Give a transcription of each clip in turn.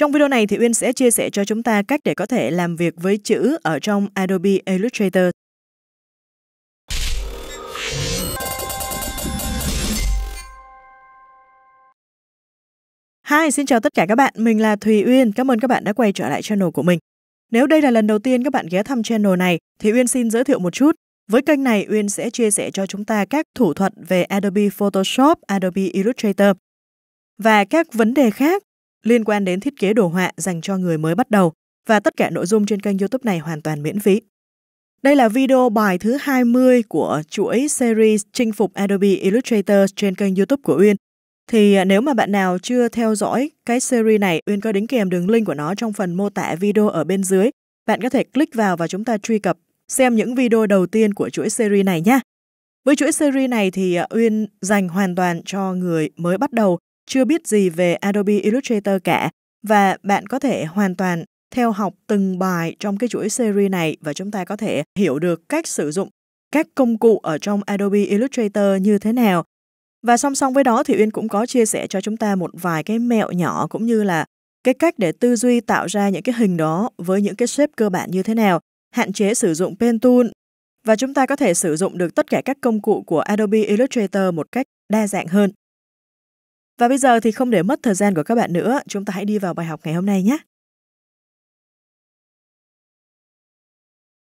Trong video này thì Uyên sẽ chia sẻ cho chúng ta cách để có thể làm việc với chữ ở trong Adobe Illustrator. Hi, xin chào tất cả các bạn, mình là Thùy Uyên, cảm ơn các bạn đã quay trở lại channel của mình. Nếu đây là lần đầu tiên các bạn ghé thăm channel này, thì Uyên xin giới thiệu một chút. Với kênh này, Uyên sẽ chia sẻ cho chúng ta các thủ thuật về Adobe Photoshop, Adobe Illustrator và các vấn đề khác liên quan đến thiết kế đồ họa dành cho người mới bắt đầu và tất cả nội dung trên kênh YouTube này hoàn toàn miễn phí. Đây là video bài thứ 20 của chuỗi series chinh phục Adobe Illustrator trên kênh YouTube của Uyên. Thì à, nếu mà bạn nào chưa theo dõi cái series này, Uyên có đính kèm đường link của nó trong phần mô tả video ở bên dưới. Bạn có thể click vào và chúng ta truy cập xem những video đầu tiên của chuỗi series này nhé. Với chuỗi series này thì à, Uyên dành hoàn toàn cho người mới bắt đầu chưa biết gì về Adobe Illustrator cả và bạn có thể hoàn toàn theo học từng bài trong cái chuỗi series này và chúng ta có thể hiểu được cách sử dụng các công cụ ở trong Adobe Illustrator như thế nào. Và song song với đó thì Uyên cũng có chia sẻ cho chúng ta một vài cái mẹo nhỏ cũng như là cái cách để tư duy tạo ra những cái hình đó với những cái shape cơ bản như thế nào, hạn chế sử dụng pen tool và chúng ta có thể sử dụng được tất cả các công cụ của Adobe Illustrator một cách đa dạng hơn. Và bây giờ thì không để mất thời gian của các bạn nữa, chúng ta hãy đi vào bài học ngày hôm nay nhé.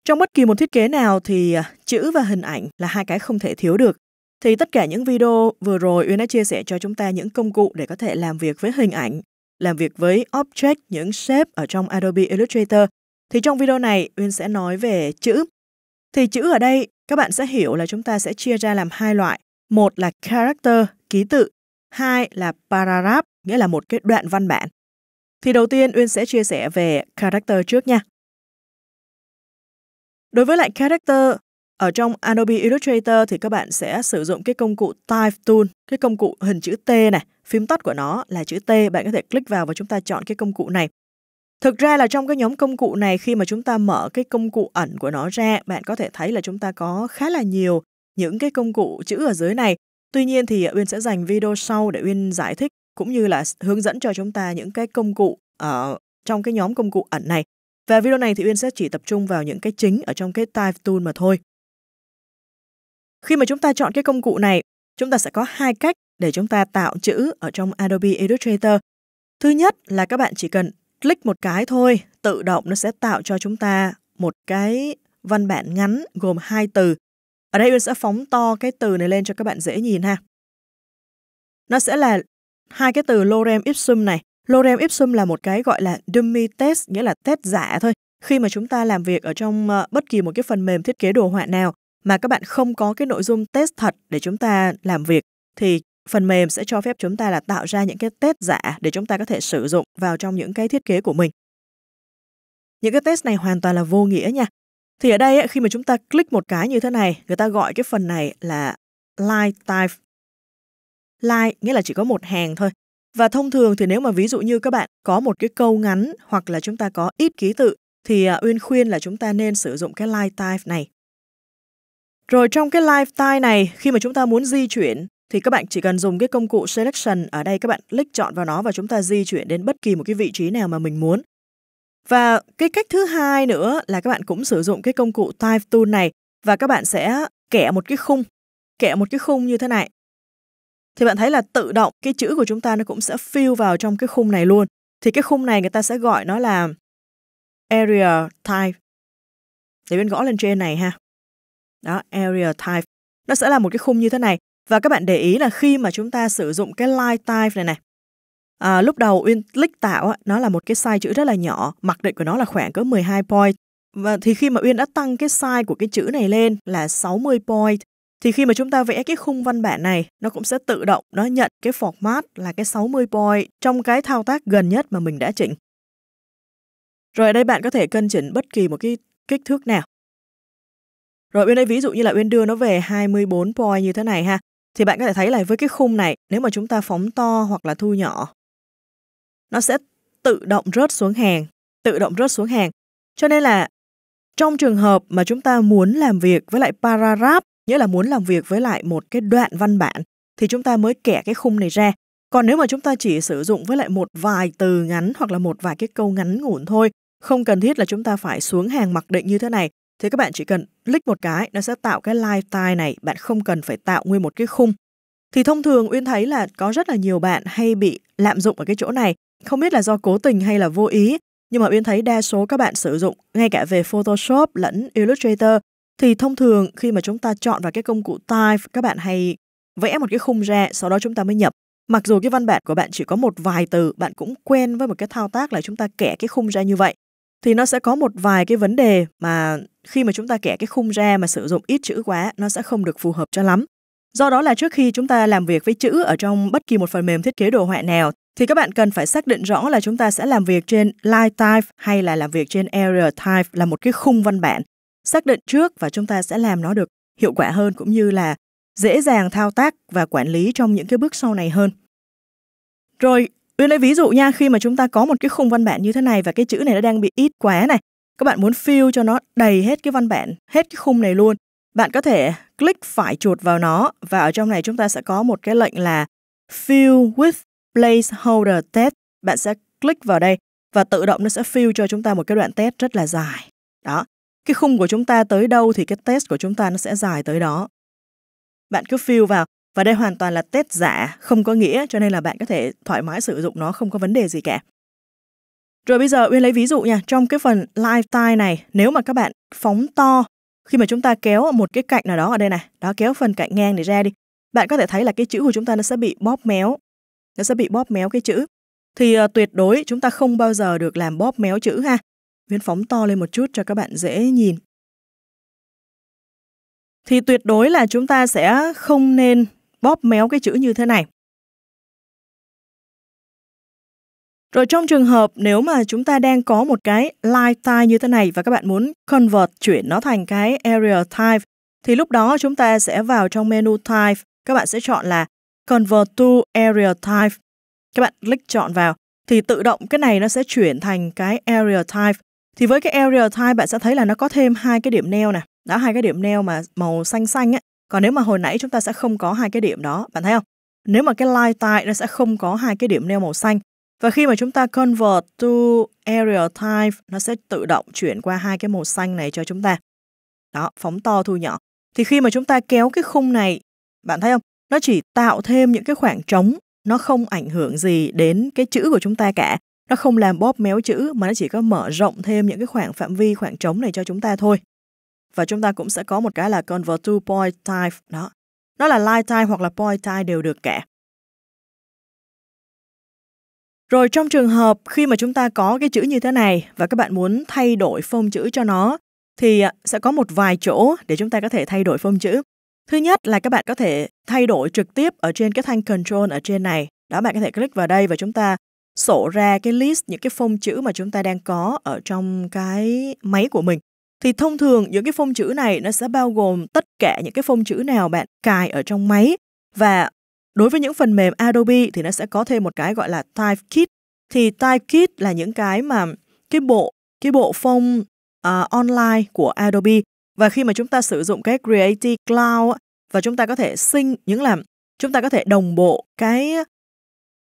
Trong bất kỳ một thiết kế nào thì à, chữ và hình ảnh là hai cái không thể thiếu được. Thì tất cả những video vừa rồi Uyên đã chia sẻ cho chúng ta những công cụ để có thể làm việc với hình ảnh, làm việc với object, những shape ở trong Adobe Illustrator. Thì trong video này Uyên sẽ nói về chữ. Thì chữ ở đây các bạn sẽ hiểu là chúng ta sẽ chia ra làm hai loại. Một là character, ký tự Hai là paragraph, nghĩa là một cái đoạn văn bản. Thì đầu tiên Uyên sẽ chia sẻ về character trước nha. Đối với lại character, ở trong Adobe Illustrator thì các bạn sẽ sử dụng cái công cụ Type Tool, cái công cụ hình chữ T này, phím tắt của nó là chữ T, bạn có thể click vào và chúng ta chọn cái công cụ này. Thực ra là trong cái nhóm công cụ này khi mà chúng ta mở cái công cụ ẩn của nó ra, bạn có thể thấy là chúng ta có khá là nhiều những cái công cụ chữ ở dưới này Tuy nhiên thì à, Uyên sẽ dành video sau để Uyên giải thích cũng như là hướng dẫn cho chúng ta những cái công cụ ở ờ, trong cái nhóm công cụ ẩn này. Và video này thì Uyên sẽ chỉ tập trung vào những cái chính ở trong cái Type Tool mà thôi. Khi mà chúng ta chọn cái công cụ này, chúng ta sẽ có hai cách để chúng ta tạo chữ ở trong Adobe Illustrator. Thứ nhất là các bạn chỉ cần click một cái thôi, tự động nó sẽ tạo cho chúng ta một cái văn bản ngắn gồm hai từ ở đây Uyên sẽ phóng to cái từ này lên cho các bạn dễ nhìn ha. Nó sẽ là hai cái từ lorem ipsum này. Lorem ipsum là một cái gọi là dummy test, nghĩa là test giả thôi. Khi mà chúng ta làm việc ở trong ờ, bất kỳ một cái phần mềm thiết kế đồ họa nào mà các bạn không có cái nội dung test thật để chúng ta làm việc thì phần mềm sẽ cho phép chúng ta là tạo ra những cái test giả để chúng ta có thể sử dụng vào trong những cái thiết kế của mình. Những cái test này hoàn toàn là vô nghĩa nha. Thì ở đây khi mà chúng ta click một cái như thế này, người ta gọi cái phần này là line type. Line nghĩa là chỉ có một hàng thôi. Và thông thường thì nếu mà ví dụ như các bạn có một cái câu ngắn hoặc là chúng ta có ít ký tự thì à, Uyên khuyên là chúng ta nên sử dụng cái line type này. Rồi trong cái line type này, khi mà chúng ta muốn di chuyển thì các bạn chỉ cần dùng cái công cụ selection ở đây các bạn click chọn vào nó và chúng ta di chuyển đến bất kỳ một cái vị trí nào mà mình muốn. Và cái cách thứ hai nữa là các bạn cũng sử dụng cái công cụ Type Tool này và các bạn sẽ kẻ một cái khung, kẻ một cái khung như thế này. Thì bạn thấy là tự động cái chữ của chúng ta nó cũng sẽ fill vào trong cái khung này luôn. Thì cái khung này người ta sẽ gọi nó là area type. Để bên gõ lên trên này ha. Đó, area type. Nó sẽ là một cái khung như thế này. Và các bạn để ý là khi mà chúng ta sử dụng cái line type này này, À, lúc đầu Winlick tạo nó là một cái size chữ rất là nhỏ, mặc định của nó là khoảng có 12 point. Và thì khi mà Uyên đã tăng cái size của cái chữ này lên là 60 point thì khi mà chúng ta vẽ cái khung văn bản này, nó cũng sẽ tự động nó nhận cái format là cái 60 point trong cái thao tác gần nhất mà mình đã chỉnh. Rồi ở đây bạn có thể cân chỉnh bất kỳ một cái kích thước nào. Rồi bên đây ví dụ như là bên đưa nó về 24 point như thế này ha. Thì bạn có thể thấy là với cái khung này, nếu mà chúng ta phóng to hoặc là thu nhỏ nó sẽ tự động rớt xuống hàng, tự động rớt xuống hàng. Cho nên là trong trường hợp mà chúng ta muốn làm việc với lại paragraph, nghĩa là muốn làm việc với lại một cái đoạn văn bản, thì chúng ta mới kẻ cái khung này ra. Còn nếu mà chúng ta chỉ sử dụng với lại một vài từ ngắn hoặc là một vài cái câu ngắn ngủn thôi, không cần thiết là chúng ta phải xuống hàng mặc định như thế này, thì các bạn chỉ cần click một cái, nó sẽ tạo cái lifestyle này, bạn không cần phải tạo nguyên một cái khung. Thì thông thường Uyên thấy là có rất là nhiều bạn hay bị lạm dụng ở cái chỗ này, không biết là do cố tình hay là vô ý, nhưng mà Uyên thấy đa số các bạn sử dụng, ngay cả về Photoshop lẫn Illustrator, thì thông thường khi mà chúng ta chọn vào cái công cụ type, các bạn hay vẽ một cái khung ra, sau đó chúng ta mới nhập. Mặc dù cái văn bản của bạn chỉ có một vài từ, bạn cũng quen với một cái thao tác là chúng ta kẻ cái khung ra như vậy. Thì nó sẽ có một vài cái vấn đề mà khi mà chúng ta kẻ cái khung ra mà sử dụng ít chữ quá, nó sẽ không được phù hợp cho lắm. Do đó là trước khi chúng ta làm việc với chữ ở trong bất kỳ một phần mềm thiết kế đồ họa nào thì các bạn cần phải xác định rõ là chúng ta sẽ làm việc trên line type hay là làm việc trên area type là một cái khung văn bản. Xác định trước và chúng ta sẽ làm nó được hiệu quả hơn cũng như là dễ dàng thao tác và quản lý trong những cái bước sau này hơn. Rồi, Uyên lấy ví dụ nha, khi mà chúng ta có một cái khung văn bản như thế này và cái chữ này nó đang bị ít quá này, các bạn muốn fill cho nó đầy hết cái văn bản, hết cái khung này luôn. Bạn có thể click phải chuột vào nó và ở trong này chúng ta sẽ có một cái lệnh là fill with placeholder test, bạn sẽ click vào đây và tự động nó sẽ fill cho chúng ta một cái đoạn test rất là dài. Đó. Cái khung của chúng ta tới đâu thì cái test của chúng ta nó sẽ dài tới đó. Bạn cứ fill vào và đây hoàn toàn là test giả, không có nghĩa cho nên là bạn có thể thoải mái sử dụng nó không có vấn đề gì cả. Rồi bây giờ Uyên lấy ví dụ nha, trong cái phần lifestyle này, nếu mà các bạn phóng to khi mà chúng ta kéo một cái cạnh nào đó ở đây này, đó kéo phần cạnh ngang này ra đi, bạn có thể thấy là cái chữ của chúng ta nó sẽ bị bóp méo nó sẽ bị bóp méo cái chữ. Thì uh, tuyệt đối chúng ta không bao giờ được làm bóp méo chữ ha. Viên phóng to lên một chút cho các bạn dễ nhìn. Thì tuyệt đối là chúng ta sẽ không nên bóp méo cái chữ như thế này. Rồi trong trường hợp nếu mà chúng ta đang có một cái line type như thế này và các bạn muốn convert chuyển nó thành cái area type thì lúc đó chúng ta sẽ vào trong menu type, các bạn sẽ chọn là Convert to Area Type. Các bạn click chọn vào thì tự động cái này nó sẽ chuyển thành cái Area Type. Thì với cái Area Type bạn sẽ thấy là nó có thêm hai cái điểm neo này. Đó hai cái điểm neo mà màu xanh xanh ấy. Còn nếu mà hồi nãy chúng ta sẽ không có hai cái điểm đó, bạn thấy không? Nếu mà cái line type nó sẽ không có hai cái điểm neo màu xanh. Và khi mà chúng ta convert to area type, nó sẽ tự động chuyển qua hai cái màu xanh này cho chúng ta. Đó, phóng to thu nhỏ. Thì khi mà chúng ta kéo cái khung này, bạn thấy không? nó chỉ tạo thêm những cái khoảng trống nó không ảnh hưởng gì đến cái chữ của chúng ta cả nó không làm bóp méo chữ mà nó chỉ có mở rộng thêm những cái khoảng phạm vi khoảng trống này cho chúng ta thôi và chúng ta cũng sẽ có một cái là convert to point type đó nó là line type hoặc là point type đều được cả rồi trong trường hợp khi mà chúng ta có cái chữ như thế này và các bạn muốn thay đổi phông chữ cho nó thì à, sẽ có một vài chỗ để chúng ta có thể thay đổi phông chữ. Thứ nhất là các bạn có thể thay đổi trực tiếp ở trên cái thanh control ở trên này. Đó bạn có thể click vào đây và chúng ta sổ ra cái list những cái phông chữ mà chúng ta đang có ở trong cái máy của mình. Thì thông thường những cái phông chữ này nó sẽ bao gồm tất cả những cái phông chữ nào bạn cài ở trong máy và đối với những phần mềm Adobe thì nó sẽ có thêm một cái gọi là Typekit. Thì Typekit là những cái mà cái bộ cái bộ phông uh, online của Adobe và khi mà chúng ta sử dụng cái Creative Cloud và chúng ta có thể sinh những làm chúng ta có thể đồng bộ cái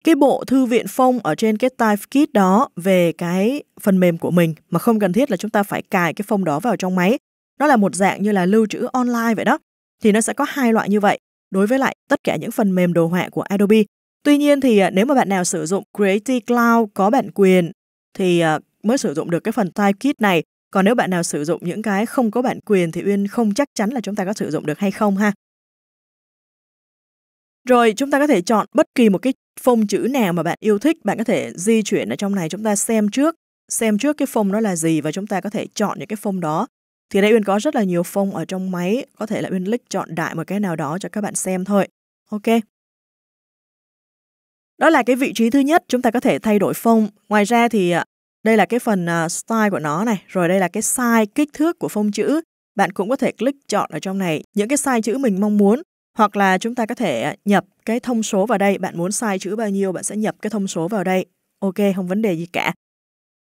cái bộ thư viện phông ở trên cái TypeKit đó về cái phần mềm của mình mà không cần thiết là chúng ta phải cài cái phông đó vào trong máy. Nó là một dạng như là lưu trữ online vậy đó. Thì nó sẽ có hai loại như vậy đối với lại tất cả những phần mềm đồ họa của Adobe. Tuy nhiên thì à, nếu mà bạn nào sử dụng Creative Cloud có bản quyền thì à, mới sử dụng được cái phần Typekit này còn nếu bạn nào sử dụng những cái không có bản quyền thì Uyên không chắc chắn là chúng ta có sử dụng được hay không ha. Rồi chúng ta có thể chọn bất kỳ một cái phông chữ nào mà bạn yêu thích, bạn có thể di chuyển ở trong này chúng ta xem trước, xem trước cái phông đó là gì và chúng ta có thể chọn những cái phông đó. Thì đây Uyên có rất là nhiều phông ở trong máy, có thể là Uyên click chọn đại một cái nào đó cho các bạn xem thôi. Ok. Đó là cái vị trí thứ nhất, chúng ta có thể thay đổi phông. Ngoài ra thì à, đây là cái phần uh, style của nó này, rồi đây là cái size kích thước của phông chữ. Bạn cũng có thể click chọn ở trong này những cái size chữ mình mong muốn hoặc là chúng ta có thể à, nhập cái thông số vào đây, bạn muốn size chữ bao nhiêu bạn sẽ nhập cái thông số vào đây. Ok, không vấn đề gì cả.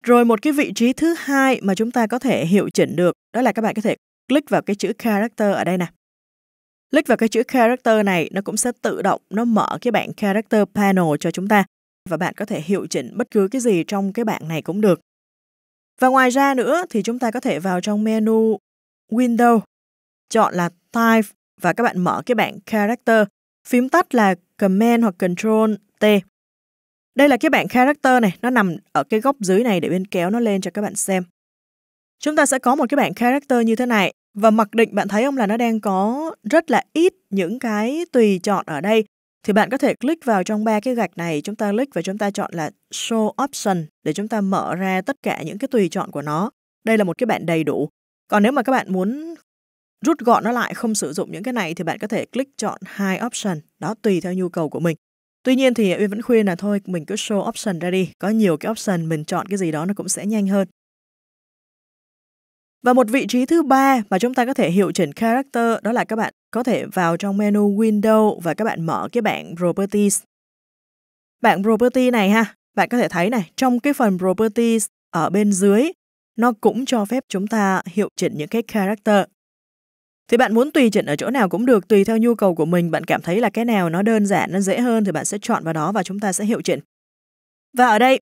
Rồi một cái vị trí thứ hai mà chúng ta có thể hiệu chỉnh được đó là các bạn có thể click vào cái chữ character ở đây nè. Click vào cái chữ character này nó cũng sẽ tự động nó mở cái bảng character panel cho chúng ta và bạn có thể hiệu chỉnh bất cứ cái gì trong cái bảng này cũng được. Và ngoài ra nữa thì chúng ta có thể vào trong menu Window, chọn là Type và các bạn mở cái bảng Character, phím tắt là Command hoặc Control T. Đây là cái bảng Character này, nó nằm ở cái góc dưới này để bên kéo nó lên cho các bạn xem. Chúng ta sẽ có một cái bảng Character như thế này và mặc định bạn thấy không là nó đang có rất là ít những cái tùy chọn ở đây thì bạn có thể click vào trong ba cái gạch này, chúng ta click và chúng ta chọn là Show Option để chúng ta mở ra tất cả những cái tùy chọn của nó. Đây là một cái bạn đầy đủ. Còn nếu mà các bạn muốn rút gọn nó lại không sử dụng những cái này thì bạn có thể click chọn hai option đó tùy theo nhu cầu của mình tuy nhiên thì uyên vẫn khuyên là thôi mình cứ show option ra đi có nhiều cái option mình chọn cái gì đó nó cũng sẽ nhanh hơn và một vị trí thứ ba mà chúng ta có thể hiệu chỉnh character đó là các bạn có thể vào trong menu Window và các bạn mở cái bảng Properties. Bảng Property này ha, bạn có thể thấy này, trong cái phần Properties ở bên dưới, nó cũng cho phép chúng ta hiệu chỉnh những cái character. Thì bạn muốn tùy chỉnh ở chỗ nào cũng được, tùy theo nhu cầu của mình, bạn cảm thấy là cái nào nó đơn giản, nó dễ hơn thì bạn sẽ chọn vào đó và chúng ta sẽ hiệu chỉnh. Và ở đây,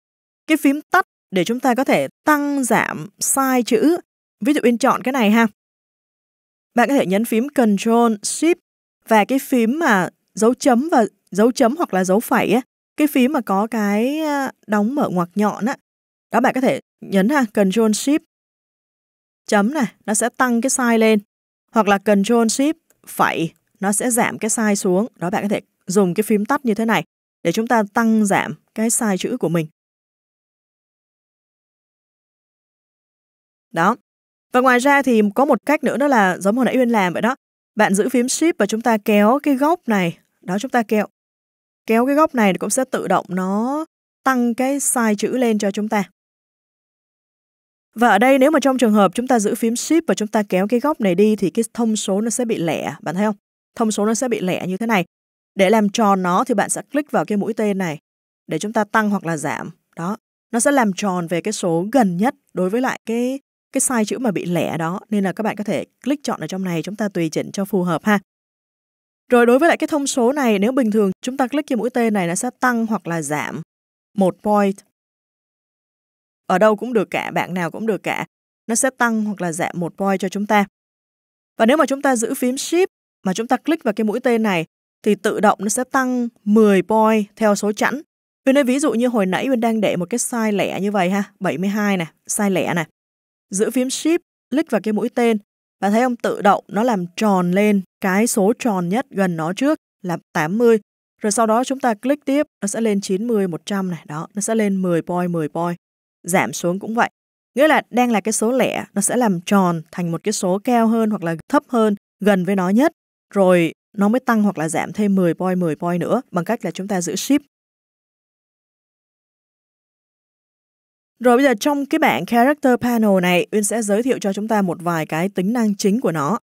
cái phím tắt để chúng ta có thể tăng giảm size chữ. Ví dụ in chọn cái này ha, bạn có thể nhấn phím Control Shift và cái phím mà dấu chấm và dấu chấm hoặc là dấu phẩy á, cái phím mà có cái đóng mở ngoặc nhọn á. Đó. đó bạn có thể nhấn ha Control Shift chấm này, nó sẽ tăng cái size lên hoặc là Control Shift phẩy nó sẽ giảm cái size xuống. Đó bạn có thể dùng cái phím tắt như thế này để chúng ta tăng giảm cái size chữ của mình. Đó, và ngoài ra thì có một cách nữa đó là giống hồi nãy Uyên làm vậy đó. Bạn giữ phím shift và chúng ta kéo cái góc này, đó chúng ta kéo kéo cái góc này thì cũng sẽ tự động nó tăng cái size chữ lên cho chúng ta. Và ở đây nếu mà trong trường hợp chúng ta giữ phím shift và chúng ta kéo cái góc này đi thì cái thông số nó sẽ bị lẻ, bạn thấy không? Thông số nó sẽ bị lẻ như thế này. Để làm tròn nó thì bạn sẽ click vào cái mũi tên này để chúng ta tăng hoặc là giảm. Đó, nó sẽ làm tròn về cái số gần nhất đối với lại cái cái size chữ mà bị lẻ đó nên là các bạn có thể click chọn ở trong này chúng ta tùy chỉnh cho phù hợp ha. Rồi đối với lại cái thông số này nếu bình thường chúng ta click vào mũi tên này nó sẽ tăng hoặc là giảm một point. Ở đâu cũng được cả, bạn nào cũng được cả. Nó sẽ tăng hoặc là giảm một point cho chúng ta. Và nếu mà chúng ta giữ phím Shift mà chúng ta click vào cái mũi tên này thì tự động nó sẽ tăng 10 point theo số chẵn. Vì nói ví dụ như hồi nãy mình đang để một cái size lẻ như vậy ha, 72 này size lẻ này giữ phím Shift, click vào cái mũi tên. Bạn thấy ông Tự động nó làm tròn lên cái số tròn nhất gần nó trước là 80. Rồi sau đó chúng ta click tiếp, nó sẽ lên 90, 100 này. Đó, nó sẽ lên 10 point, 10 point. Giảm xuống cũng vậy. Nghĩa là đang là cái số lẻ, nó sẽ làm tròn thành một cái số cao hơn hoặc là thấp hơn, gần với nó nhất. Rồi nó mới tăng hoặc là giảm thêm 10 point, 10 point nữa bằng cách là chúng ta giữ shift Rồi bây giờ trong cái bảng Character Panel này, Uyên sẽ giới thiệu cho chúng ta một vài cái tính năng chính của nó.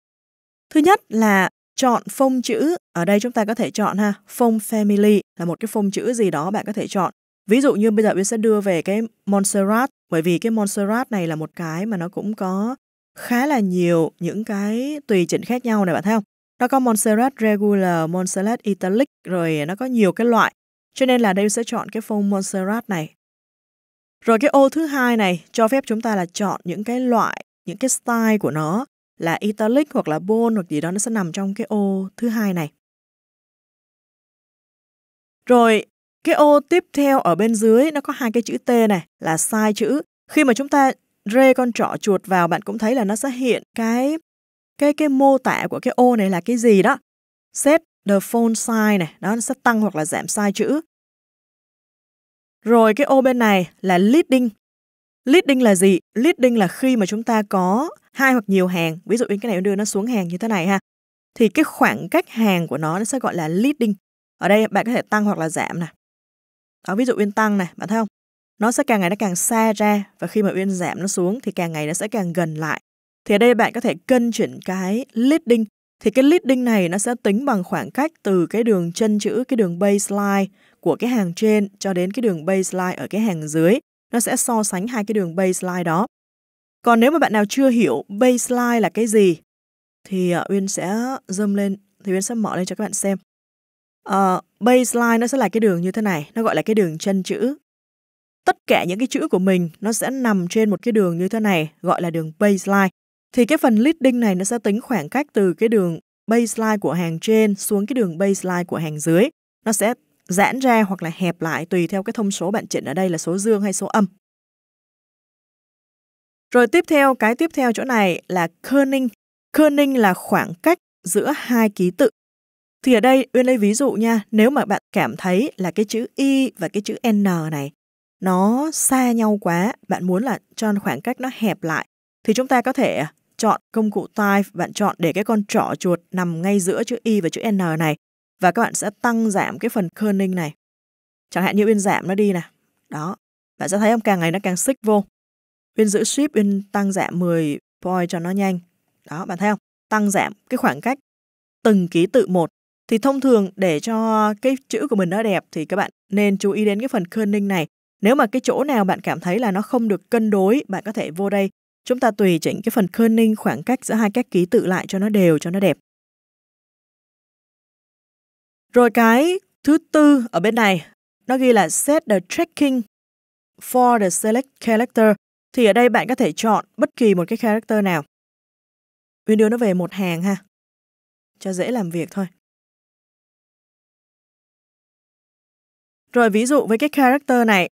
Thứ nhất là chọn phông chữ. Ở đây chúng ta có thể chọn ha, phông Family là một cái phông chữ gì đó bạn có thể chọn. Ví dụ như bây giờ Uyên sẽ đưa về cái Montserrat, bởi vì cái Montserrat này là một cái mà nó cũng có khá là nhiều những cái tùy chỉnh khác nhau này bạn thấy không? Nó có Montserrat Regular, Montserrat Italic, rồi nó có nhiều cái loại. Cho nên là đây sẽ chọn cái phông Montserrat này rồi cái ô thứ hai này cho phép chúng ta là chọn những cái loại, những cái style của nó là italic hoặc là bold hoặc gì đó nó sẽ nằm trong cái ô thứ hai này. Rồi cái ô tiếp theo ở bên dưới nó có hai cái chữ T này là sai chữ. Khi mà chúng ta rê con trỏ chuột vào bạn cũng thấy là nó sẽ hiện cái cái cái mô tả của cái ô này là cái gì đó. Set the font size này, đó nó sẽ tăng hoặc là giảm sai chữ. Rồi cái ô bên này là leading. Leading là gì? Leading là khi mà chúng ta có hai hoặc nhiều hàng, ví dụ như cái này đưa nó xuống hàng như thế này ha, thì cái khoảng cách hàng của nó nó sẽ gọi là leading. Ở đây bạn có thể tăng hoặc là giảm nè. Đó, ví dụ Uyên tăng này, bạn thấy không? Nó sẽ càng ngày nó càng xa ra và khi mà Uyên giảm nó xuống thì càng ngày nó sẽ càng gần lại. Thì ở đây bạn có thể cân chuyển cái leading. Thì cái leading này nó sẽ tính bằng khoảng cách từ cái đường chân chữ, cái đường baseline của cái hàng trên cho đến cái đường baseline ở cái hàng dưới. Nó sẽ so sánh hai cái đường baseline đó. Còn nếu mà bạn nào chưa hiểu baseline là cái gì thì ờ, Uyên sẽ dâm lên, thì Uyên sẽ mở lên cho các bạn xem. Uh, baseline nó sẽ là cái đường như thế này, nó gọi là cái đường chân chữ. Tất cả những cái chữ của mình nó sẽ nằm trên một cái đường như thế này, gọi là đường baseline. Thì cái phần leading này nó sẽ tính khoảng cách từ cái đường baseline của hàng trên xuống cái đường baseline của hàng dưới. Nó sẽ giãn ra hoặc là hẹp lại tùy theo cái thông số bạn chỉnh ở đây là số dương hay số âm. Rồi tiếp theo, cái tiếp theo chỗ này là kerning. Kerning là khoảng cách giữa hai ký tự. Thì ở đây, Uyên lấy ví dụ nha, nếu mà bạn cảm thấy là cái chữ Y và cái chữ N này nó xa nhau quá, bạn muốn là cho khoảng cách nó hẹp lại, thì chúng ta có thể chọn công cụ type, bạn chọn để cái con trỏ chuột nằm ngay giữa chữ Y và chữ N này và các bạn sẽ tăng giảm cái phần kerning này. Chẳng hạn như Uyên giảm nó đi nè. Đó. Bạn sẽ thấy không càng ngày nó càng xích vô. Uyên giữ ship, Uyên tăng giảm 10 point cho nó nhanh. Đó, bạn thấy không? Tăng giảm cái khoảng cách từng ký tự một. Thì thông thường để cho cái chữ của mình nó đẹp thì các bạn nên chú ý đến cái phần kerning này. Nếu mà cái chỗ nào bạn cảm thấy là nó không được cân đối, bạn có thể vô đây. Chúng ta tùy chỉnh cái phần kerning khoảng cách giữa hai các ký tự lại cho nó đều, cho nó đẹp. Rồi cái thứ tư ở bên này, nó ghi là set the tracking for the select character. Thì ở đây bạn có thể chọn bất kỳ một cái character nào. Uyên đưa nó về một hàng ha, cho dễ làm việc thôi. Rồi ví dụ với cái character này,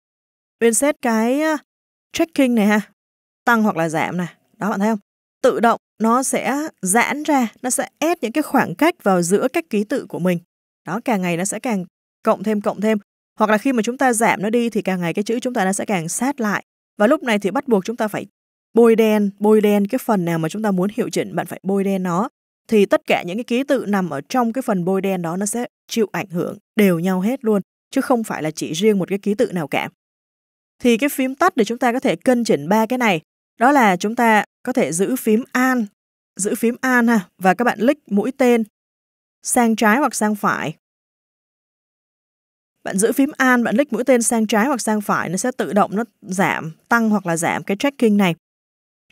Uyên set cái tracking này ha, tăng hoặc là giảm này. Đó bạn thấy không? Tự động nó sẽ giãn ra, nó sẽ ép những cái khoảng cách vào giữa các ký tự của mình nó càng ngày nó sẽ càng cộng thêm cộng thêm hoặc là khi mà chúng ta giảm nó đi thì càng ngày cái chữ chúng ta nó sẽ càng sát lại và lúc này thì bắt buộc chúng ta phải bôi đen bôi đen cái phần nào mà chúng ta muốn hiệu chỉnh bạn phải bôi đen nó thì tất cả những cái ký tự nằm ở trong cái phần bôi đen đó nó sẽ chịu ảnh hưởng đều nhau hết luôn chứ không phải là chỉ riêng một cái ký tự nào cả thì cái phím tắt để chúng ta có thể cân chỉnh ba cái này đó là chúng ta có thể giữ phím an giữ phím an ha và các bạn click mũi tên sang trái hoặc sang phải. Bạn giữ phím An, bạn click mũi tên sang trái hoặc sang phải, nó sẽ tự động nó giảm, tăng hoặc là giảm cái tracking này.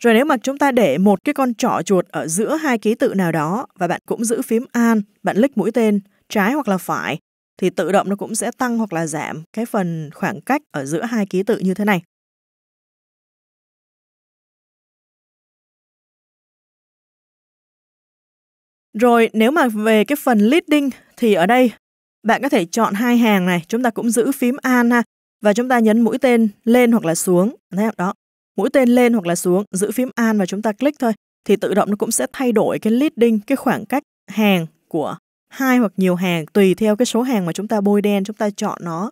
Rồi nếu mà chúng ta để một cái con trỏ chuột ở giữa hai ký tự nào đó và bạn cũng giữ phím An, bạn click mũi tên trái hoặc là phải, thì tự động nó cũng sẽ tăng hoặc là giảm cái phần khoảng cách ở giữa hai ký tự như thế này. Rồi nếu mà về cái phần leading thì ở đây bạn có thể chọn hai hàng này, chúng ta cũng giữ phím an ha và chúng ta nhấn mũi tên lên hoặc là xuống, thấy không? Đó. Mũi tên lên hoặc là xuống, giữ phím an và chúng ta click thôi thì tự động nó cũng sẽ thay đổi cái leading, cái khoảng cách hàng của hai hoặc nhiều hàng tùy theo cái số hàng mà chúng ta bôi đen chúng ta chọn nó.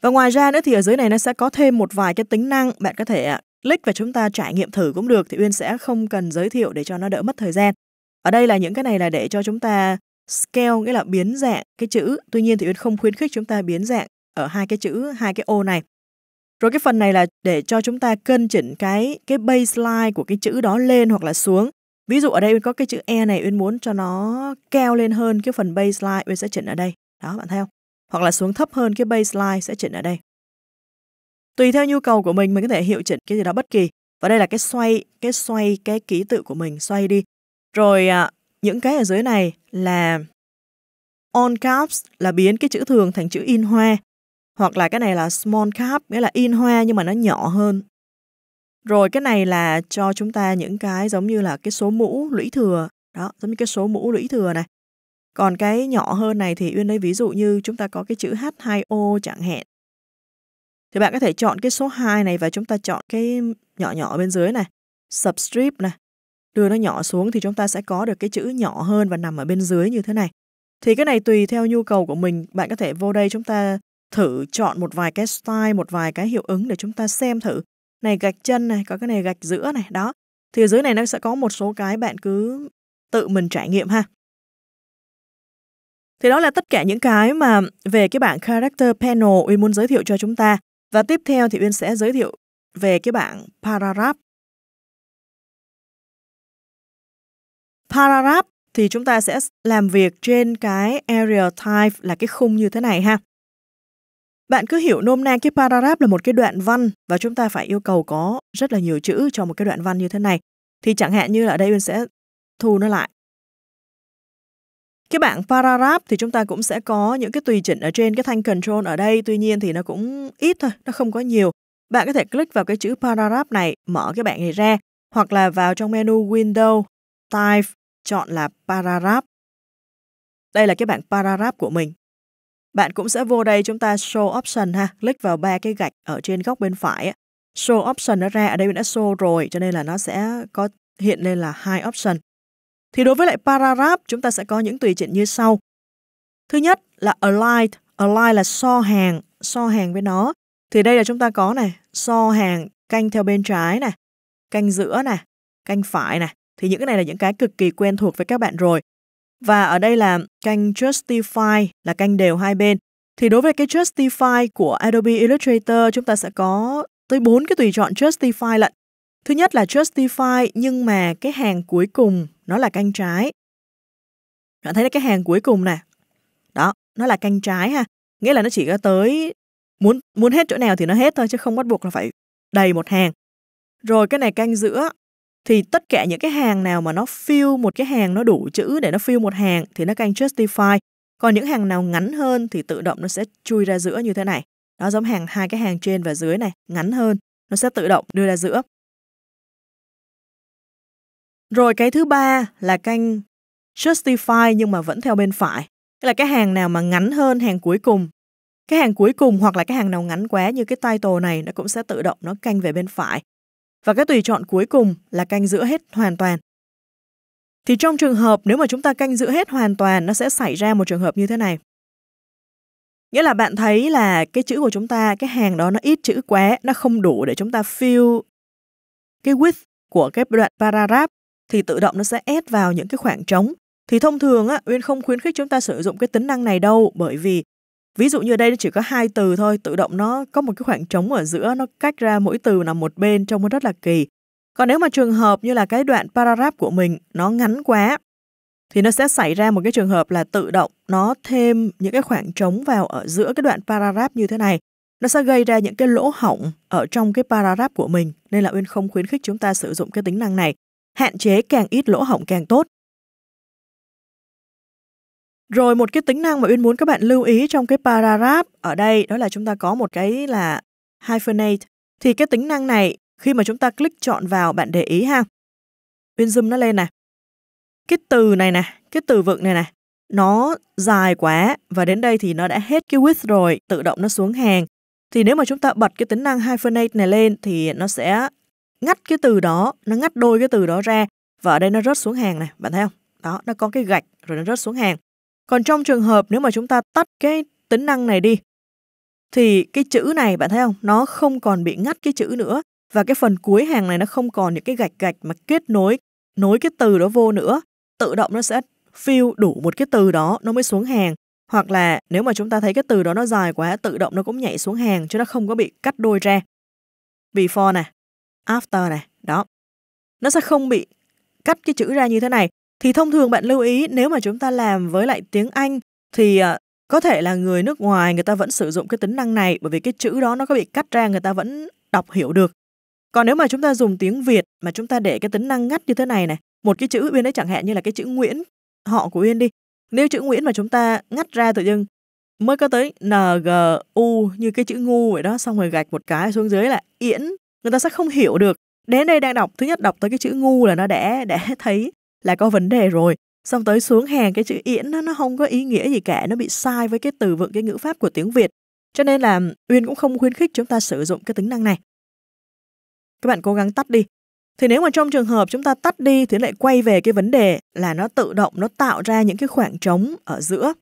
Và ngoài ra nữa thì ở dưới này nó sẽ có thêm một vài cái tính năng bạn có thể à, click và chúng ta trải nghiệm thử cũng được thì Uyên sẽ không cần giới thiệu để cho nó đỡ mất thời gian. Ở đây là những cái này là để cho chúng ta scale nghĩa là biến dạng cái chữ. Tuy nhiên thì Uyên không khuyến khích chúng ta biến dạng ở hai cái chữ, hai cái ô này. Rồi cái phần này là để cho chúng ta cân chỉnh cái cái baseline của cái chữ đó lên hoặc là xuống. Ví dụ ở đây Uyên có cái chữ E này Uyên muốn cho nó keo lên hơn cái phần baseline Uyên sẽ chỉnh ở đây. Đó bạn thấy không? Hoặc là xuống thấp hơn cái baseline sẽ chỉnh ở đây tùy theo nhu cầu của mình mình có thể hiệu chỉnh cái gì đó bất kỳ và đây là cái xoay cái xoay cái ký tự của mình xoay đi rồi à, những cái ở dưới này là on caps là biến cái chữ thường thành chữ in hoa hoặc là cái này là small cap nghĩa là in hoa nhưng mà nó nhỏ hơn rồi cái này là cho chúng ta những cái giống như là cái số mũ lũy thừa đó giống như cái số mũ lũy thừa này còn cái nhỏ hơn này thì Uyên lấy ví dụ như chúng ta có cái chữ H2O chẳng hạn thì bạn có thể chọn cái số 2 này và chúng ta chọn cái nhỏ nhỏ bên dưới này, substrip này. Đưa nó nhỏ xuống thì chúng ta sẽ có được cái chữ nhỏ hơn và nằm ở bên dưới như thế này. Thì cái này tùy theo nhu cầu của mình, bạn có thể vô đây chúng ta thử chọn một vài cái style, một vài cái hiệu ứng để chúng ta xem thử. Này gạch chân này, có cái này gạch giữa này, đó. Thì ở dưới này nó sẽ có một số cái bạn cứ tự mình trải nghiệm ha. Thì đó là tất cả những cái mà về cái bảng Character Panel Uy muốn giới thiệu cho chúng ta. Và tiếp theo thì Uyên sẽ giới thiệu về cái bảng Pararap. Pararap thì chúng ta sẽ làm việc trên cái area type là cái khung như thế này ha. Bạn cứ hiểu nôm na cái paragraph là một cái đoạn văn và chúng ta phải yêu cầu có rất là nhiều chữ cho một cái đoạn văn như thế này. Thì chẳng hạn như ở đây uyên sẽ thu nó lại cái bảng pararap thì chúng ta cũng sẽ có những cái tùy chỉnh ở trên cái thanh control ở đây, tuy nhiên thì nó cũng ít thôi, nó không có nhiều. Bạn có thể click vào cái chữ pararap này, mở cái bảng này ra, hoặc là vào trong menu Window, Type, chọn là pararap. Đây là cái bảng pararap của mình. Bạn cũng sẽ vô đây chúng ta show option ha, click vào ba cái gạch ở trên góc bên phải. Show option nó ra, ở đây mình đã show rồi, cho nên là nó sẽ có hiện lên là hai option. Thì đối với lại pararap, chúng ta sẽ có những tùy chỉnh như sau. Thứ nhất là align, align là so hàng, so hàng với nó. Thì đây là chúng ta có này, so hàng canh theo bên trái này, canh giữa này, canh phải này. Thì những cái này là những cái cực kỳ quen thuộc với các bạn rồi. Và ở đây là canh justify là canh đều hai bên. Thì đối với cái justify của Adobe Illustrator chúng ta sẽ có tới bốn cái tùy chọn justify lận. Thứ nhất là justify nhưng mà cái hàng cuối cùng nó là canh trái. Bạn thấy cái hàng cuối cùng nè. Đó, nó là canh trái ha. Nghĩa là nó chỉ có tới muốn muốn hết chỗ nào thì nó hết thôi chứ không bắt buộc là phải đầy một hàng. Rồi cái này canh giữa thì tất cả những cái hàng nào mà nó fill một cái hàng nó đủ chữ để nó fill một hàng thì nó canh justify. Còn những hàng nào ngắn hơn thì tự động nó sẽ chui ra giữa như thế này. Nó giống hàng hai cái hàng trên và dưới này, ngắn hơn, nó sẽ tự động đưa ra giữa. Rồi cái thứ ba là canh justify nhưng mà vẫn theo bên phải. Tức là cái hàng nào mà ngắn hơn hàng cuối cùng. Cái hàng cuối cùng hoặc là cái hàng nào ngắn quá như cái title này nó cũng sẽ tự động nó canh về bên phải. Và cái tùy chọn cuối cùng là canh giữa hết hoàn toàn. Thì trong trường hợp nếu mà chúng ta canh giữa hết hoàn toàn nó sẽ xảy ra một trường hợp như thế này. Nghĩa là bạn thấy là cái chữ của chúng ta, cái hàng đó nó ít chữ quá, nó không đủ để chúng ta fill cái width của cái đoạn paragraph thì tự động nó sẽ ép vào những cái khoảng trống. Thì thông thường á, Uyên không khuyến khích chúng ta sử dụng cái tính năng này đâu bởi vì ví dụ như ở đây nó chỉ có hai từ thôi, tự động nó có một cái khoảng trống ở giữa, nó cách ra mỗi từ nằm một bên trông nó rất là kỳ. Còn nếu mà trường hợp như là cái đoạn paragraph của mình nó ngắn quá thì nó sẽ xảy ra một cái trường hợp là tự động nó thêm những cái khoảng trống vào ở giữa cái đoạn paragraph như thế này. Nó sẽ gây ra những cái lỗ hỏng ở trong cái paragraph của mình nên là Uyên không khuyến khích chúng ta sử dụng cái tính năng này hạn chế càng ít lỗ hổng càng tốt. Rồi một cái tính năng mà Uyên muốn các bạn lưu ý trong cái paragraph ở đây đó là chúng ta có một cái là hyphenate. Thì cái tính năng này khi mà chúng ta click chọn vào bạn để ý ha. Uyên zoom nó lên này. Cái từ này nè, cái từ vựng này nè, nó dài quá và đến đây thì nó đã hết cái width rồi, tự động nó xuống hàng. Thì nếu mà chúng ta bật cái tính năng hyphenate này lên thì nó sẽ ngắt cái từ đó nó ngắt đôi cái từ đó ra và ở đây nó rớt xuống hàng này bạn thấy không đó nó có cái gạch rồi nó rớt xuống hàng còn trong trường hợp nếu mà chúng ta tắt cái tính năng này đi thì cái chữ này bạn thấy không nó không còn bị ngắt cái chữ nữa và cái phần cuối hàng này nó không còn những cái gạch gạch mà kết nối nối cái từ đó vô nữa tự động nó sẽ fill đủ một cái từ đó nó mới xuống hàng hoặc là nếu mà chúng ta thấy cái từ đó nó dài quá tự động nó cũng nhảy xuống hàng cho nó không có bị cắt đôi ra before này after này đó nó sẽ không bị cắt cái chữ ra như thế này thì thông thường bạn lưu ý nếu mà chúng ta làm với lại tiếng Anh thì ờ, có thể là người nước ngoài người ta vẫn sử dụng cái tính năng này bởi vì cái chữ đó nó có bị cắt ra người ta vẫn đọc hiểu được. Còn nếu mà chúng ta dùng tiếng Việt mà chúng ta để cái tính năng ngắt như thế này này, một cái chữ bên đấy chẳng hạn như là cái chữ Nguyễn, họ của Uyên đi. Nếu chữ Nguyễn mà chúng ta ngắt ra tự dưng mới có tới N G U như cái chữ ngu vậy đó xong rồi gạch một cái xuống dưới là Yễn người ta sẽ không hiểu được đến đây đang đọc thứ nhất đọc tới cái chữ ngu là nó đã đã thấy là có vấn đề rồi xong tới xuống hàng cái chữ yễn nó, nó không có ý nghĩa gì cả nó bị sai với cái từ vựng cái ngữ pháp của tiếng việt cho nên là uyên cũng không khuyến khích chúng ta sử dụng cái tính năng này các bạn cố gắng tắt đi thì nếu mà trong trường hợp chúng ta tắt đi thì lại quay về cái vấn đề là nó tự động nó tạo ra những cái khoảng trống ở giữa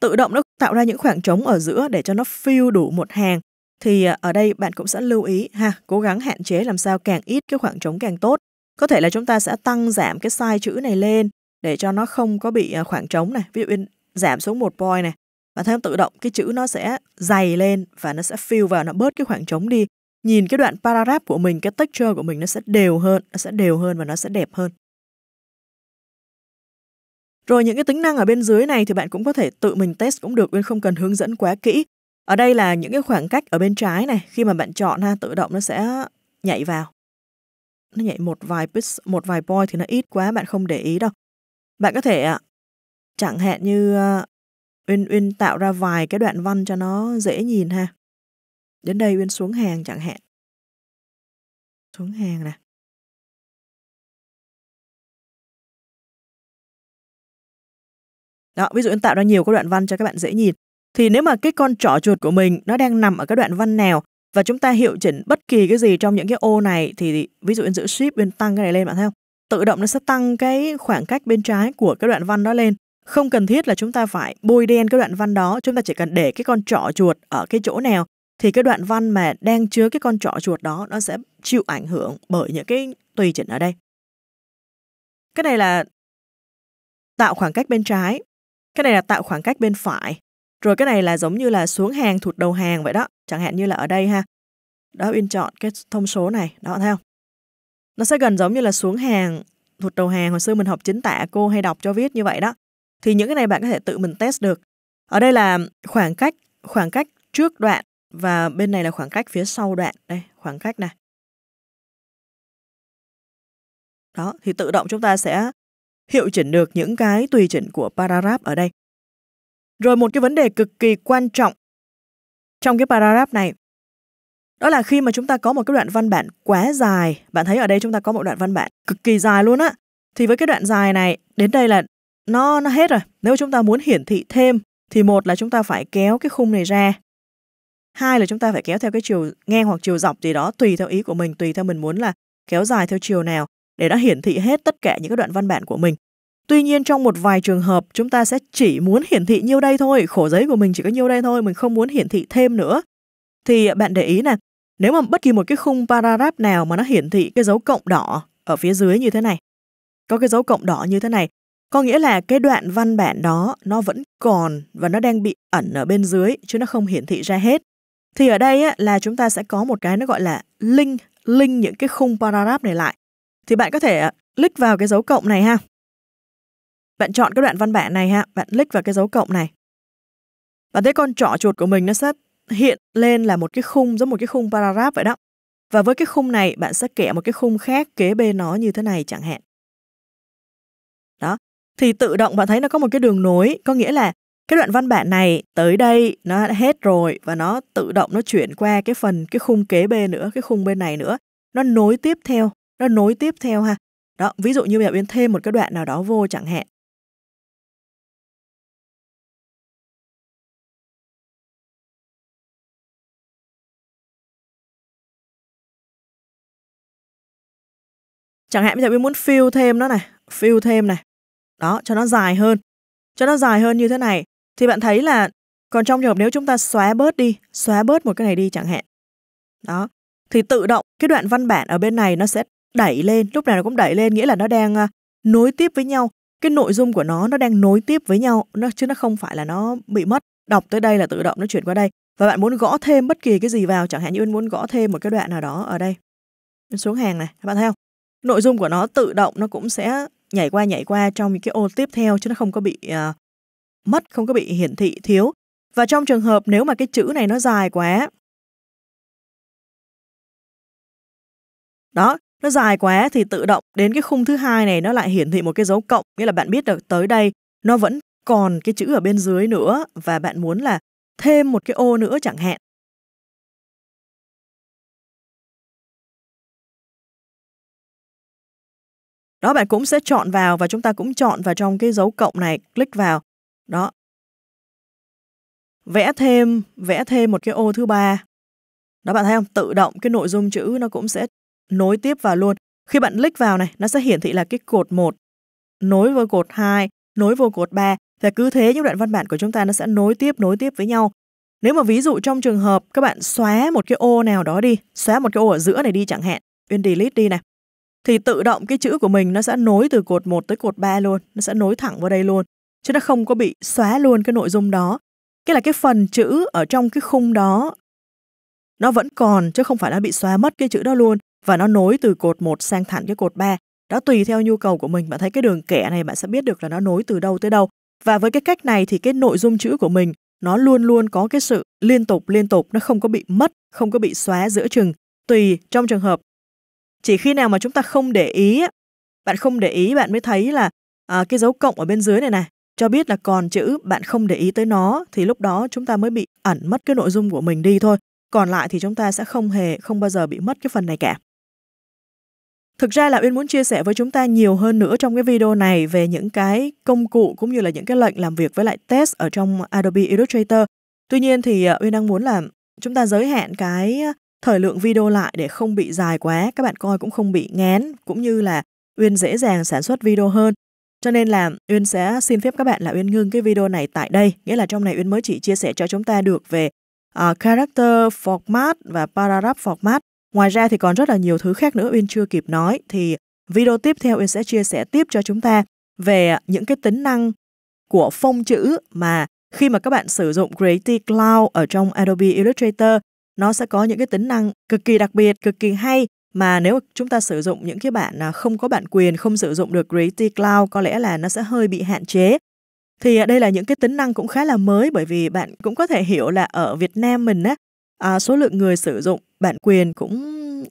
tự động nó tạo ra những khoảng trống ở giữa để cho nó fill đủ một hàng thì à, ở đây bạn cũng sẽ lưu ý ha, cố gắng hạn chế làm sao càng ít cái khoảng trống càng tốt. Có thể là chúng ta sẽ tăng giảm cái size chữ này lên để cho nó không có bị à, khoảng trống này. Ví dụ giảm xuống một point này, và thân tự động cái chữ nó sẽ dày lên và nó sẽ fill vào, nó bớt cái khoảng trống đi. Nhìn cái đoạn paragraph của mình, cái texture của mình nó sẽ đều hơn, nó sẽ đều hơn và nó sẽ đẹp hơn. Rồi những cái tính năng ở bên dưới này thì bạn cũng có thể tự mình test cũng được, Uyên không cần hướng dẫn quá kỹ. Ở đây là những cái khoảng cách ở bên trái này, khi mà bạn chọn ha, tự động nó sẽ nhảy vào. Nó nhảy một vài pix, một vài point thì nó ít quá, bạn không để ý đâu. Bạn có thể à, chẳng hạn như à, Uyên Uyên tạo ra vài cái đoạn văn cho nó dễ nhìn ha. Đến đây Uyên xuống hàng chẳng hạn. Xuống hàng nè. Đó, ví dụ Uyên tạo ra nhiều cái đoạn văn cho các bạn dễ nhìn. Thì nếu mà cái con trỏ chuột của mình nó đang nằm ở cái đoạn văn nào và chúng ta hiệu chỉnh bất kỳ cái gì trong những cái ô này thì ví dụ bên giữ shift bên tăng cái này lên bạn thấy không? Tự động nó sẽ tăng cái khoảng cách bên trái của cái đoạn văn đó lên. Không cần thiết là chúng ta phải bôi đen cái đoạn văn đó, chúng ta chỉ cần để cái con trỏ chuột ở cái chỗ nào thì cái đoạn văn mà đang chứa cái con trỏ chuột đó nó sẽ chịu ảnh hưởng bởi những cái tùy chỉnh ở đây. Cái này là tạo khoảng cách bên trái. Cái này là tạo khoảng cách bên phải. Rồi cái này là giống như là xuống hàng thụt đầu hàng vậy đó. Chẳng hạn như là ở đây ha. Đó Uyên chọn cái thông số này. Đó thấy không? Nó sẽ gần giống như là xuống hàng thụt đầu hàng. Hồi xưa mình học chính tả cô hay đọc cho viết như vậy đó. Thì những cái này bạn có thể tự mình test được. Ở đây là khoảng cách, khoảng cách trước đoạn và bên này là khoảng cách phía sau đoạn. Đây, khoảng cách này. Đó, thì tự động chúng ta sẽ hiệu chỉnh được những cái tùy chỉnh của paragraph ở đây. Rồi một cái vấn đề cực kỳ quan trọng trong cái paragraph này đó là khi mà chúng ta có một cái đoạn văn bản quá dài, bạn thấy ở đây chúng ta có một đoạn văn bản cực kỳ dài luôn á, thì với cái đoạn dài này đến đây là nó nó hết rồi. Nếu chúng ta muốn hiển thị thêm thì một là chúng ta phải kéo cái khung này ra. Hai là chúng ta phải kéo theo cái chiều ngang hoặc chiều dọc gì đó tùy theo ý của mình, tùy theo mình muốn là kéo dài theo chiều nào để nó hiển thị hết tất cả những cái đoạn văn bản của mình. Tuy nhiên trong một vài trường hợp chúng ta sẽ chỉ muốn hiển thị nhiêu đây thôi, khổ giấy của mình chỉ có nhiêu đây thôi, mình không muốn hiển thị thêm nữa. Thì bạn để ý nè, nếu mà bất kỳ một cái khung paragraph nào mà nó hiển thị cái dấu cộng đỏ ở phía dưới như thế này, có cái dấu cộng đỏ như thế này, có nghĩa là cái đoạn văn bản đó nó vẫn còn và nó đang bị ẩn ở bên dưới chứ nó không hiển thị ra hết. Thì ở đây á, là chúng ta sẽ có một cái nó gọi là link, link những cái khung paragraph này lại. Thì bạn có thể click vào cái dấu cộng này ha, bạn chọn cái đoạn văn bản này ha, bạn click vào cái dấu cộng này. Bạn thấy con trỏ chuột của mình nó sẽ hiện lên là một cái khung giống một cái khung paragraph vậy đó. Và với cái khung này bạn sẽ kẻ một cái khung khác kế bên nó như thế này chẳng hạn. Đó, thì tự động bạn thấy nó có một cái đường nối, có nghĩa là cái đoạn văn bản này tới đây nó đã hết rồi và nó tự động nó chuyển qua cái phần cái khung kế bên nữa, cái khung bên này nữa. Nó nối tiếp theo, nó nối tiếp theo ha. Đó, ví dụ như bạn biến thêm một cái đoạn nào đó vô chẳng hạn Chẳng hạn bây giờ mình muốn fill thêm nó này, fill thêm này. Đó, cho nó dài hơn. Cho nó dài hơn như thế này. Thì bạn thấy là còn trong trường hợp nếu chúng ta xóa bớt đi, xóa bớt một cái này đi chẳng hạn. Đó, thì tự động cái đoạn văn bản ở bên này nó sẽ đẩy lên, lúc nào nó cũng đẩy lên, nghĩa là nó đang à, nối tiếp với nhau. Cái nội dung của nó nó đang nối tiếp với nhau, nó chứ nó không phải là nó bị mất. Đọc tới đây là tự động nó chuyển qua đây. Và bạn muốn gõ thêm bất kỳ cái gì vào, chẳng hạn như muốn gõ thêm một cái đoạn nào đó ở đây. Xuống hàng này, bạn thấy không? nội dung của nó tự động nó cũng sẽ nhảy qua nhảy qua trong những cái ô tiếp theo chứ nó không có bị uh, mất, không có bị hiển thị thiếu. Và trong trường hợp nếu mà cái chữ này nó dài quá Đó, nó dài quá thì tự động đến cái khung thứ hai này nó lại hiển thị một cái dấu cộng, nghĩa là bạn biết được tới đây nó vẫn còn cái chữ ở bên dưới nữa và bạn muốn là thêm một cái ô nữa chẳng hạn Đó bạn cũng sẽ chọn vào và chúng ta cũng chọn vào trong cái dấu cộng này, click vào. Đó. Vẽ thêm, vẽ thêm một cái ô thứ ba. Đó bạn thấy không? Tự động cái nội dung chữ nó cũng sẽ nối tiếp vào luôn. Khi bạn click vào này, nó sẽ hiển thị là cái cột 1 nối với cột 2, nối vô cột 3 và cứ thế những đoạn văn bản của chúng ta nó sẽ nối tiếp nối tiếp với nhau. Nếu mà ví dụ trong trường hợp các bạn xóa một cái ô nào đó đi, xóa một cái ô ở giữa này đi chẳng hạn, Uyên delete đi này thì tự động cái chữ của mình nó sẽ nối từ cột 1 tới cột 3 luôn, nó sẽ nối thẳng vào đây luôn, chứ nó không có bị xóa luôn cái nội dung đó. Cái là cái phần chữ ở trong cái khung đó nó vẫn còn chứ không phải nó bị xóa mất cái chữ đó luôn và nó nối từ cột 1 sang thẳng cái cột 3. Đó tùy theo nhu cầu của mình, bạn thấy cái đường kẻ này bạn sẽ biết được là nó nối từ đâu tới đâu. Và với cái cách này thì cái nội dung chữ của mình nó luôn luôn có cái sự liên tục liên tục, nó không có bị mất, không có bị xóa giữa chừng. Tùy trong trường hợp chỉ khi nào mà chúng ta không để ý bạn không để ý bạn mới thấy là à, cái dấu cộng ở bên dưới này này cho biết là còn chữ bạn không để ý tới nó thì lúc đó chúng ta mới bị ẩn mất cái nội dung của mình đi thôi còn lại thì chúng ta sẽ không hề không bao giờ bị mất cái phần này cả thực ra là uyên muốn chia sẻ với chúng ta nhiều hơn nữa trong cái video này về những cái công cụ cũng như là những cái lệnh làm việc với lại test ở trong adobe illustrator tuy nhiên thì à, uyên đang muốn là chúng ta giới hạn cái thời lượng video lại để không bị dài quá, các bạn coi cũng không bị ngán, cũng như là Uyên dễ dàng sản xuất video hơn. Cho nên là Uyên sẽ xin phép các bạn là Uyên ngưng cái video này tại đây, nghĩa là trong này Uyên mới chỉ chia sẻ cho chúng ta được về uh, character format và paragraph format. Ngoài ra thì còn rất là nhiều thứ khác nữa Uyên chưa kịp nói thì video tiếp theo Uyên sẽ chia sẻ tiếp cho chúng ta về những cái tính năng của phông chữ mà khi mà các bạn sử dụng Creative Cloud ở trong Adobe Illustrator nó sẽ có những cái tính năng cực kỳ đặc biệt, cực kỳ hay mà nếu chúng ta sử dụng những cái bạn à, không có bản quyền, không sử dụng được Creative Cloud có lẽ là nó sẽ hơi bị hạn chế. Thì à, đây là những cái tính năng cũng khá là mới bởi vì bạn cũng có thể hiểu là ở Việt Nam mình á, à, số lượng người sử dụng bản quyền cũng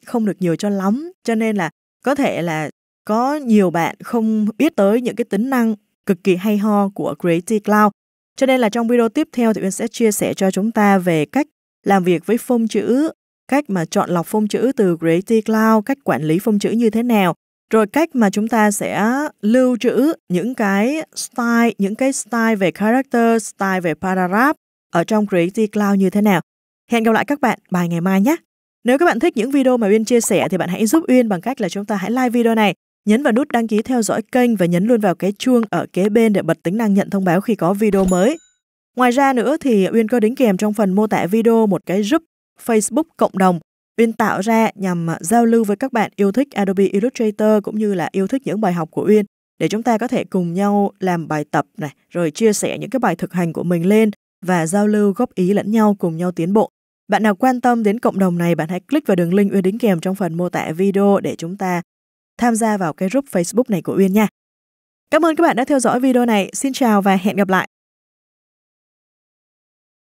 không được nhiều cho lắm cho nên là có thể là có nhiều bạn không biết tới những cái tính năng cực kỳ hay ho của Creative Cloud. Cho nên là trong video tiếp theo thì Uyên sẽ chia sẻ cho chúng ta về cách làm việc với phông chữ, cách mà chọn lọc phông chữ từ Creative Cloud, cách quản lý phông chữ như thế nào, rồi cách mà chúng ta sẽ lưu trữ những cái style, những cái style về character, style về paragraph ở trong Creative Cloud như thế nào. Hẹn gặp lại các bạn bài ngày mai nhé. Nếu các bạn thích những video mà Uyên chia sẻ thì bạn hãy giúp Uyên bằng cách là chúng ta hãy like video này, nhấn vào nút đăng ký theo dõi kênh và nhấn luôn vào cái chuông ở kế bên để bật tính năng nhận thông báo khi có video mới. Ngoài ra nữa thì Uyên có đính kèm trong phần mô tả video một cái group Facebook cộng đồng Uyên tạo ra nhằm à, giao lưu với các bạn yêu thích Adobe Illustrator cũng như là yêu thích những bài học của Uyên để chúng ta có thể cùng nhau làm bài tập này, rồi chia sẻ những cái bài thực hành của mình lên và giao lưu góp ý lẫn nhau cùng nhau tiến bộ. Bạn nào quan tâm đến cộng đồng này, bạn hãy click vào đường link Uyên đính kèm trong phần mô tả video để chúng ta tham gia vào cái group Facebook này của Uyên nha. Cảm ơn các bạn đã theo dõi video này. Xin chào và hẹn gặp lại.